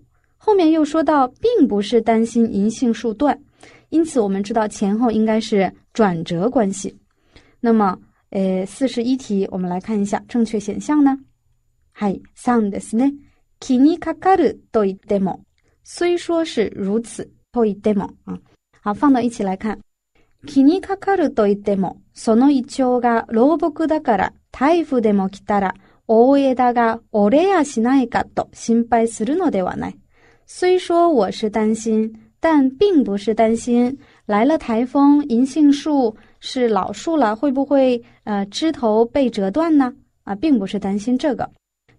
后面又说到，并不是担心银杏树断，因此我们知道前后应该是转折关系。那么，呃，四十一题，我们来看一下正确选项呢？嗨，sound's 呢？きにカカルドイ虽说是如此，ドイデモ啊。好，放到一起来看，きにカカルドイデモ。その一兆が老木だから、台風でもきたら、大枝が折れやしないかと心配するのではない。虽说我是担心，但并不是担心来了台风，银杏树是老树了，会不会呃枝头被折断呢？啊，并不是担心这个。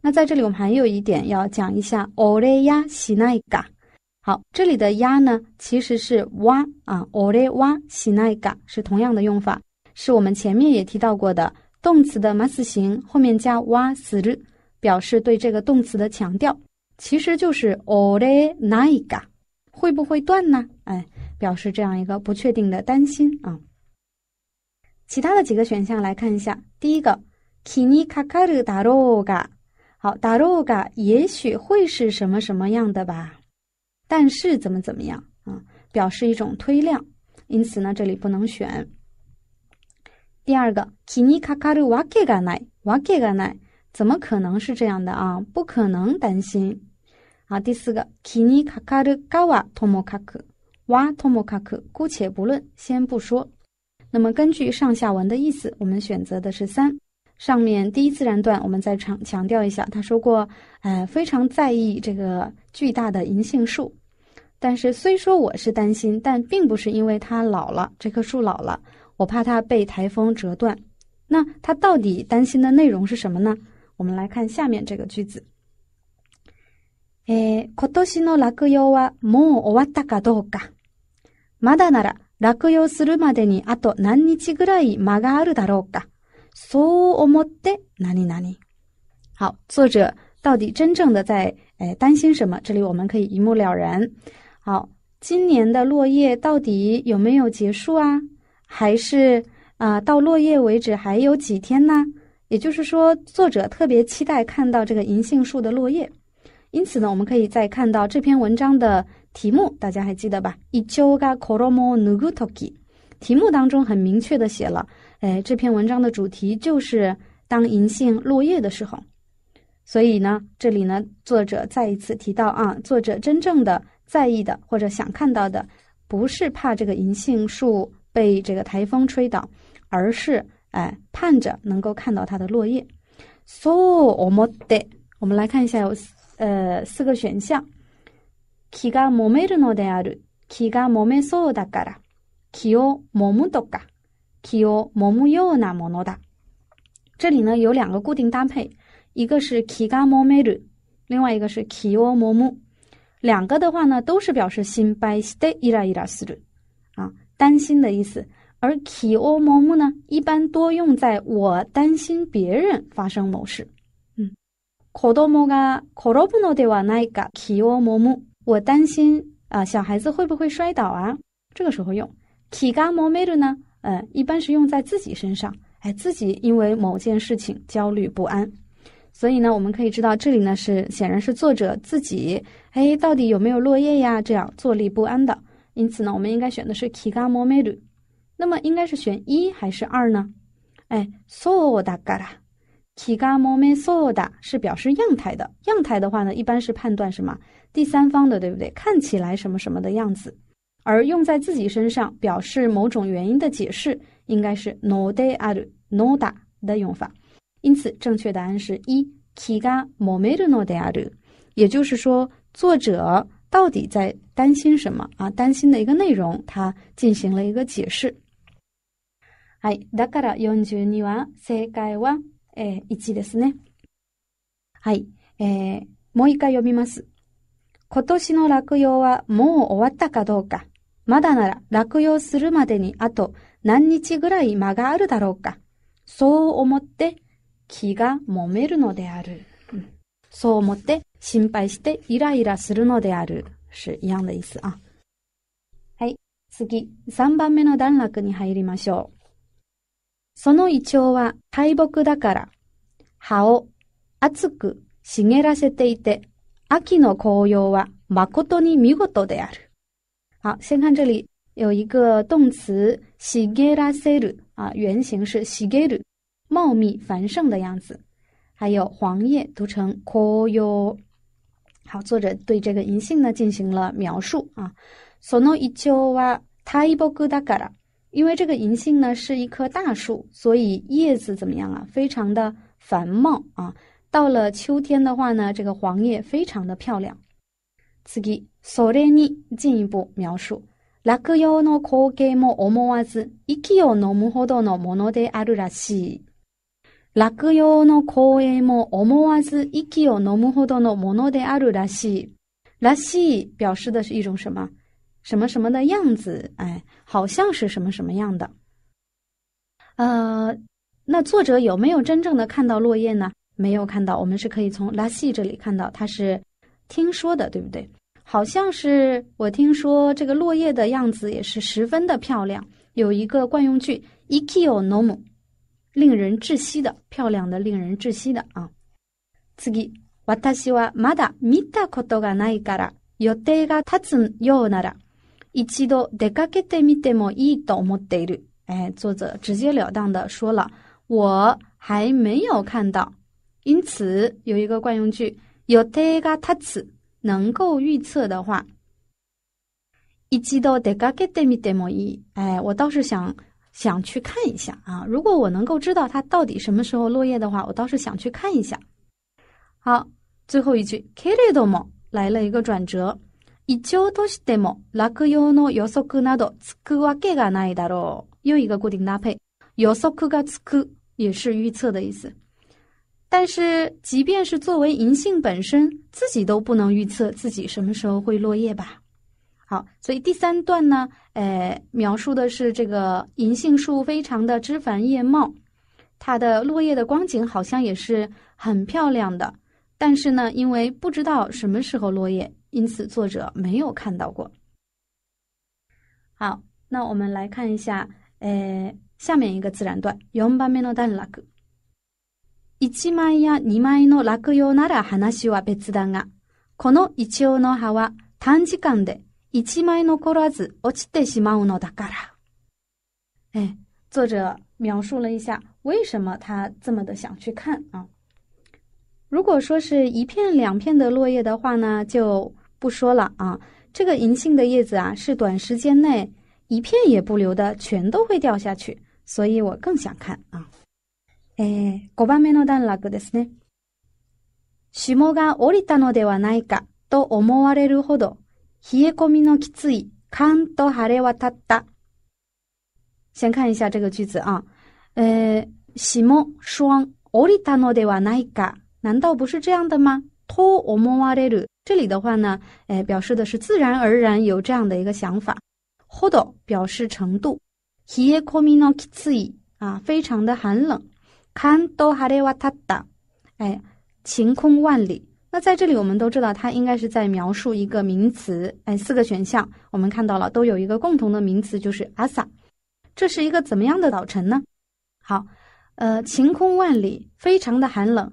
那在这里我们还有一点要讲一下，オレヤ西ナイが。好，这里的呀”呢其实是哇”啊，オレワ西ナイが是同样的用法，是我们前面也提到过的动词的ま s 形后面加ワ死，表示对这个动词的强调。其实就是 ori n i a 会不会断呢？哎，表示这样一个不确定的担心啊。其他的几个选项来看一下，第一个 kini kakaru daroga，好，daroga 也许会是什么什么样的吧，但是怎么怎么样啊，表示一种推量，因此呢，这里不能选。第二个 kini kakaru wakiga n i w a k g a ni 怎么可能是这样的啊？不可能担心。好，第四个，kini kakad gawa tomokaku，wa t o m o k a k u 姑且不论，先不说。那么根据上下文的意思，我们选择的是三。上面第一自然段，我们再强强调一下，他说过，呃，非常在意这个巨大的银杏树。但是虽说我是担心，但并不是因为它老了，这棵树老了，我怕它被台风折断。那他到底担心的内容是什么呢？我们来看下面这个句子。えー、今年の落葉はもう終わったかどうか。まだなら落葉するまでにあと何日ぐらい間があるだろうか。そう思って何々。好，作者到底真正的在诶担心什么？这里我们可以一目了然。好，今年的落葉到底有没有结束啊？还是呃，到落葉为止还有几天呢？也就是说，作者特别期待看到这个银杏树的落葉。因此呢，我们可以再看到这篇文章的题目，大家还记得吧？伊丘ガコロモヌグトキ。题目当中很明确的写了，哎，这篇文章的主题就是当银杏落叶的时候。所以呢，这里呢，作者再一次提到啊，作者真正的在意的或者想看到的，不是怕这个银杏树被这个台风吹倒，而是哎，盼着能够看到它的落叶。So 我们来看一下。呃四个选项，気が揉めるのである。気が揉めそうだから、気を揉むとか、気を揉むようなものだ。这里呢有两个固定搭配，一个是気が揉める，另外一个是気を揉む。两个的话呢，都是表示心 by stay 伊拉伊拉啊，担心的意思。而気を揉む呢，一般多用在我担心别人发生某事。子供が転ぶのではないか気をヲむ。我担心啊，小孩子会不会摔倒啊？这个时候用気がモめる呢？嗯，一般是用在自己身上。哎，自己因为某件事情焦虑不安，所以呢，我们可以知道这里呢是显然是作者自己。哎，到底有没有落叶呀？这样坐立不安的，因此呢，我们应该选的是気がモめる。那么应该是选一还是二呢？哎，そうだから。キガモメソダ是表示样态的，样态的话呢，一般是判断什么第三方的，对不对？看起来什么什么的样子，而用在自己身上表示某种原因的解释，应该是ノデアルノダ的用法。因此，正确答案是一キガモメルノデアル。也就是说，作者到底在担心什么啊？担心的一个内容，他进行了一个解释。哎，だから四十二は正解は。えー、1ですね。はい。えー、もう一回読みます。今年の落葉はもう終わったかどうか。まだなら落葉するまでにあと何日ぐらい間があるだろうか。そう思って気が揉めるのである。そう思って心配してイライラするのである。是一样的意思啊。はい。次、3番目の段落に入りましょう。そのイチョウは大木だから、葉を厚く茂らせていて、秋の紅葉は誠に見事である。好，先看这里有一个動詞、茂らせる。啊，原型是茂る。茂密繁盛的样子。还有黄叶读成紅葉。好，作者对这个银杏呢进行了描述啊。その一応は大木だから。因为这个银杏呢是一棵大树，所以叶子怎么样啊？非常的繁茂啊！到了秋天的话呢，这个黄叶非常的漂亮。次それに进一步描述：落葉の公園も思わず息を飲むほどのものであるらしい。落葉の公園も思わず息を飲むほどのものであるらしい。らしい表示的是一种什么？什么什么的样子，哎，好像是什么什么样的。呃，那作者有没有真正的看到落叶呢？没有看到。我们是可以从拉西这里看到，他是听说的，对不对？好像是我听说这个落叶的样子也是十分的漂亮。有一个惯用句，イキオノム，令人窒息的，漂亮的，令人窒息的啊。次私はまだ見たことがないから、予定が立つようなら。一期都得嘎给得米得么一都莫得的，哎，作者直截了当的说了，我还没有看到，因此有一个惯用句，有得嘎特此能够预测的话，一期都得嘎给得米得么一，哎，我倒是想想去看一下啊，如果我能够知道它到底什么时候落叶的话，我倒是想去看一下。好，最后一句，来了一个转折。一応としても落葉の予測などつくわけがないだろう。又一个固定搭配，予測がつく也是预测的意思。但是，即便是作为银杏本身，自己都不能预测自己什么时候会落叶吧？好，所以第三段呢，呃，描述的是这个银杏树非常的枝繁叶茂，它的落叶的光景好像也是很漂亮的。但是呢，因为不知道什么时候落叶。因此，作者没有看到过。好，那我们来看一下，呃，下面一个自然段。四番目の段落。一枚や二枚の落葉なら話は別だが、この一応の葉は短時間で一枚残らず子落ちてしまうのだから。哎，作者描述了一下为什么他这么的想去看啊。如果说是一片两片的落叶的话呢，就不说了啊。这个银杏的叶子啊，是短时间内一片也不留的，全都会掉下去，所以我更想看啊。えー、5番目の段落ですね。霜が降りたのではないかと思われるほど、冷え込みのきつい、寒と晴れ渡った。先看一下这个句子啊，呃，霜霜降りたのではないか，难道不是这样的吗？と思われる这里的话呢，哎，表示的是自然而然有这样的一个想法。hodo 表示程度，hie komi no kitsu，啊，非常的寒冷。kando h a r i w a t a t a 哎，晴空万里。那在这里我们都知道，它应该是在描述一个名词。哎，四个选项我们看到了都有一个共同的名词，就是 asa。这是一个怎么样的早晨呢？好，呃，晴空万里，非常的寒冷。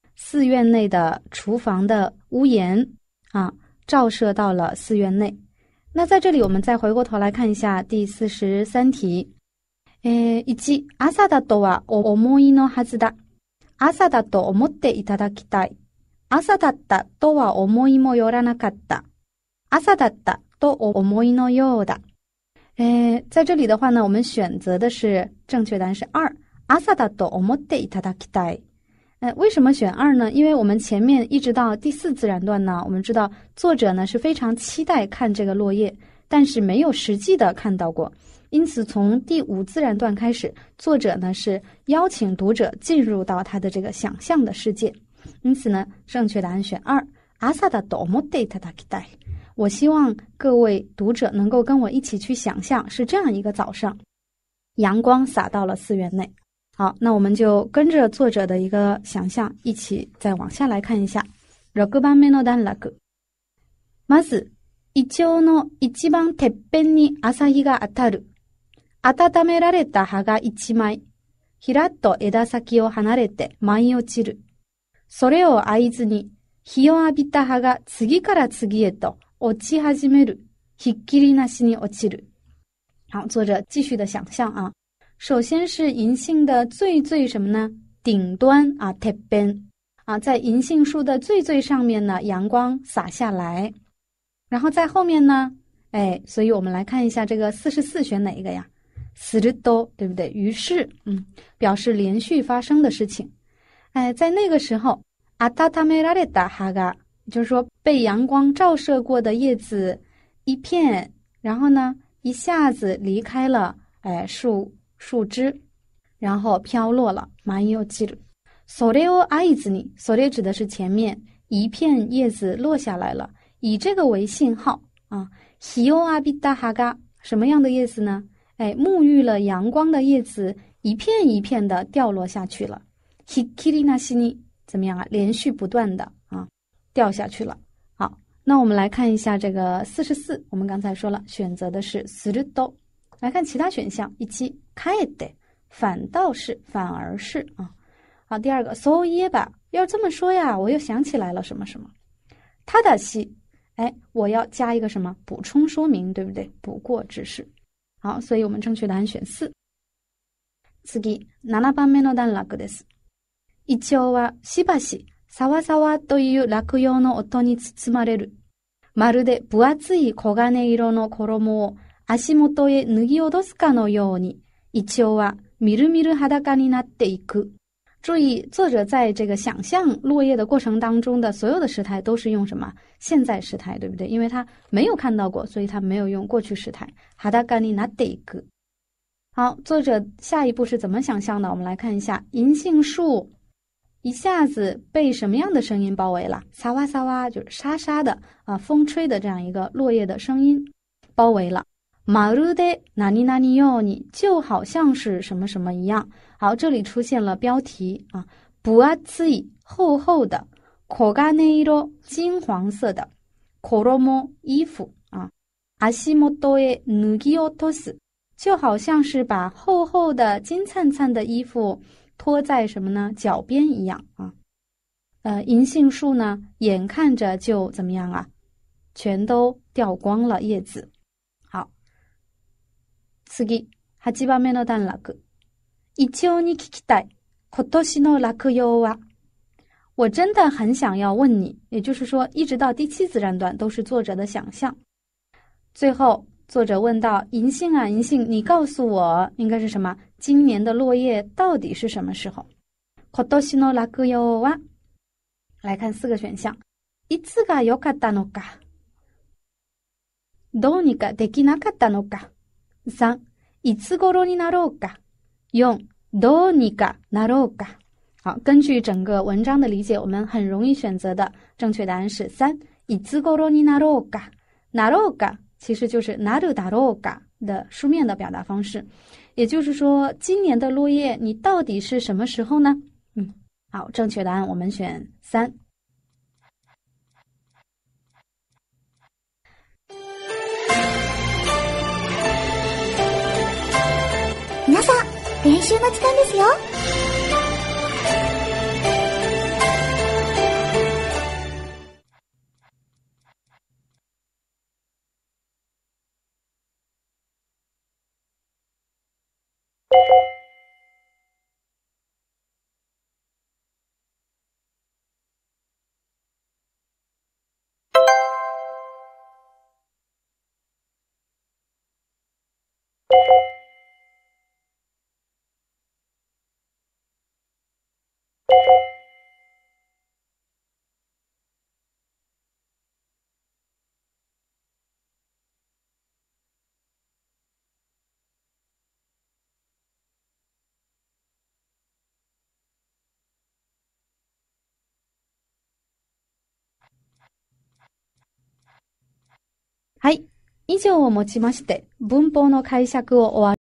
寺院内的厨房的屋檐啊，照射到了寺院内。那在这里，我们再回过头来看一下第四十三题。诶，一朝だとは思いのはずだ。朝だと思っていただきたい。朝だったとは思いもよらなかった。朝だったと思いのようだ。诶，在这里的话呢，我们选择的是正确答案是二。朝だと思っていただきたい。哎，为什么选二呢？因为我们前面一直到第四自然段呢，我们知道作者呢是非常期待看这个落叶，但是没有实际的看到过。因此，从第五自然段开始，作者呢是邀请读者进入到他的这个想象的世界。因此呢，正确答案选二。阿萨的多莫对他达期代，我希望各位读者能够跟我一起去想象，是这样一个早上，阳光洒到了寺院内。好，那我们就跟着作者的一个想象，一起再往下来看一下。6番目の段落。まず、イチョウの一番てっぺんに朝日が当たる。温められた葉が一枚。ひらっと枝先を離れて舞い落ちる。それを合図に、日を浴びた葉が次から次へと落ち始める。ひっきりなしに落ちる。好，作者继续的想象啊。首先是银杏的最最什么呢？顶端啊 t a p e n 啊，在银杏树的最最上面呢，阳光洒下来，然后在后面呢，哎，所以我们来看一下这个四十四选哪一个呀 s r i 对不对？于是，嗯，表示连续发生的事情。哎，在那个时候阿 t a t a m i 哈 a i a h a g a 就是说被阳光照射过的叶子一片，然后呢，一下子离开了，哎，树。树枝，然后飘落了。蚂蚁又记着，s o 欧 e o a i z 指的是前面一片叶子落下来了，以这个为信号啊。hi 啊比达哈嘎，什么样的叶子呢？哎，沐浴了阳光的叶子，一片一片的掉落下去了。hi 利 i 西尼怎么样啊？连续不断的啊，掉下去了。好，那我们来看一下这个四十四，我们刚才说了，选择的是する d 来看其他选项，一七开的，反倒是反而是啊。好，第二个，所以吧，要这么说呀，我又想起来了什么什么，他的是，哎，我要加一个什么补充说明，对不对？补过只是，好，所以我们正确案选项次七番目の段落です。一応はしばし騒々という落葉の音に包まれる、まるで分厚い黄金色の衣を。足元へ脱ように、一はみるみる裸いく。注意，作者在这个想象落叶的过程当中的所有的时态都是用什么？现在时态，对不对？因为他没有看到过，所以他没有用过去时态。尼裸裸的，好，作者下一步是怎么想象的？我们来看一下，银杏树一下子被什么样的声音包围了？沙哇沙哇，就是沙沙的啊，风吹的这样一个落叶的声音包围了。まるでな尼な尼よに就好像是什么什么一样。好，这里出现了标题啊，不ワツィ厚厚的、コガネいろ金黄色的コロモ衣服啊、アシモトエぬぎおとす就好像是把厚厚的金灿灿的衣服拖在什么呢脚边一样啊。呃，银杏树呢，眼看着就怎么样啊，全都掉光了叶子。次ぎ八番目の段落。一応に聞きたい。今年の落葉は。我真的很想要问你，也就是说，一直到第七自然段都是作者的想象。最后，作者问到：“银杏啊，银杏，你告诉我，应该是什么？今年的落叶到底是什么时候？”今年の落葉は。来看四个选项。いつが良かったのか。どうにかできなかったのか。三，いつごろにナロガ？用どに r o g a 好，根据整个文章的理解，我们很容易选择的正确答案是三，いつごろに n a r o g a 其实就是ナド o g a 的书面的表达方式，也就是说，今年的落叶你到底是什么时候呢？嗯，好，正确答案我们选三。練習の時間ですよはい。以上をもちまして、文法の解釈を終わり